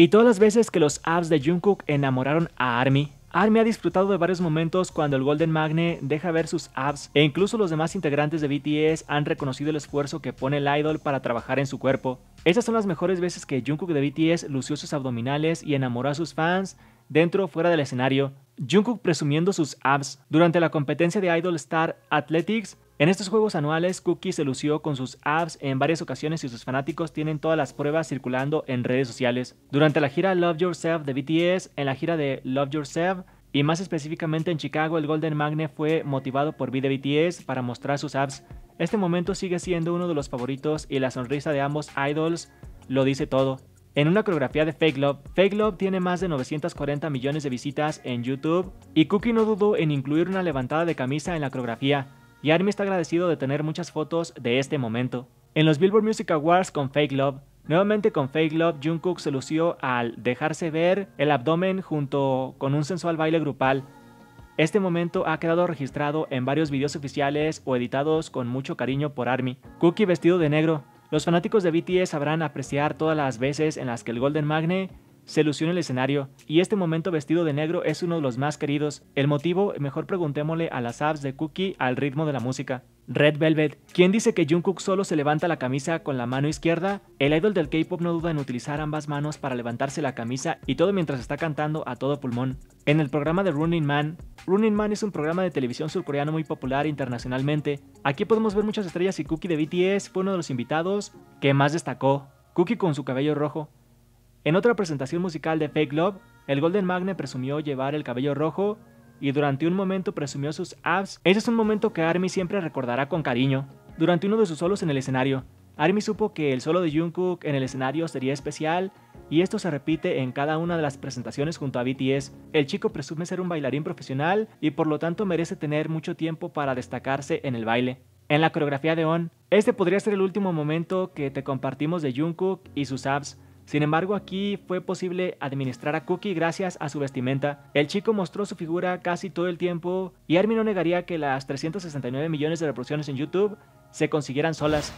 Y todas las veces que los abs de Jungkook enamoraron a Army, Army ha disfrutado de varios momentos cuando el Golden Magne deja ver sus abs e incluso los demás integrantes de BTS han reconocido el esfuerzo que pone el idol para trabajar en su cuerpo. Esas son las mejores veces que Jungkook de BTS lució sus abdominales y enamoró a sus fans dentro o fuera del escenario. Jungkook presumiendo sus abs durante la competencia de Idol Star Athletics en estos juegos anuales, Cookie se lució con sus apps en varias ocasiones y sus fanáticos tienen todas las pruebas circulando en redes sociales. Durante la gira Love Yourself de BTS, en la gira de Love Yourself, y más específicamente en Chicago, el Golden Magnet fue motivado por V BTS para mostrar sus apps. Este momento sigue siendo uno de los favoritos y la sonrisa de ambos idols lo dice todo. En una coreografía de Fake Love, Fake Love tiene más de 940 millones de visitas en YouTube y Cookie no dudó en incluir una levantada de camisa en la coreografía y Army está agradecido de tener muchas fotos de este momento. En los Billboard Music Awards con Fake Love, Nuevamente con Fake Love, Jungkook se lució al dejarse ver el abdomen junto con un sensual baile grupal. Este momento ha quedado registrado en varios videos oficiales o editados con mucho cariño por ARMY. Cookie vestido de negro. Los fanáticos de BTS sabrán apreciar todas las veces en las que el Golden Magnet se lució el escenario y este momento vestido de negro es uno de los más queridos. El motivo, mejor preguntémosle a las apps de Cookie al ritmo de la música. Red Velvet. ¿Quién dice que Jungkook solo se levanta la camisa con la mano izquierda? El idol del K-pop no duda en utilizar ambas manos para levantarse la camisa y todo mientras está cantando a todo pulmón. En el programa de Running Man, Running Man es un programa de televisión surcoreano muy popular internacionalmente. Aquí podemos ver muchas estrellas y Cookie de BTS fue uno de los invitados que más destacó. Cookie con su cabello rojo, en otra presentación musical de Fake Love, el Golden Magne presumió llevar el cabello rojo y durante un momento presumió sus abs. Ese es un momento que Army siempre recordará con cariño. Durante uno de sus solos en el escenario, Army supo que el solo de Jungkook en el escenario sería especial y esto se repite en cada una de las presentaciones junto a BTS. El chico presume ser un bailarín profesional y por lo tanto merece tener mucho tiempo para destacarse en el baile. En la coreografía de On, este podría ser el último momento que te compartimos de Jungkook y sus abs. Sin embargo, aquí fue posible administrar a Cookie gracias a su vestimenta. El chico mostró su figura casi todo el tiempo y Armin no negaría que las 369 millones de reproducciones en YouTube se consiguieran solas.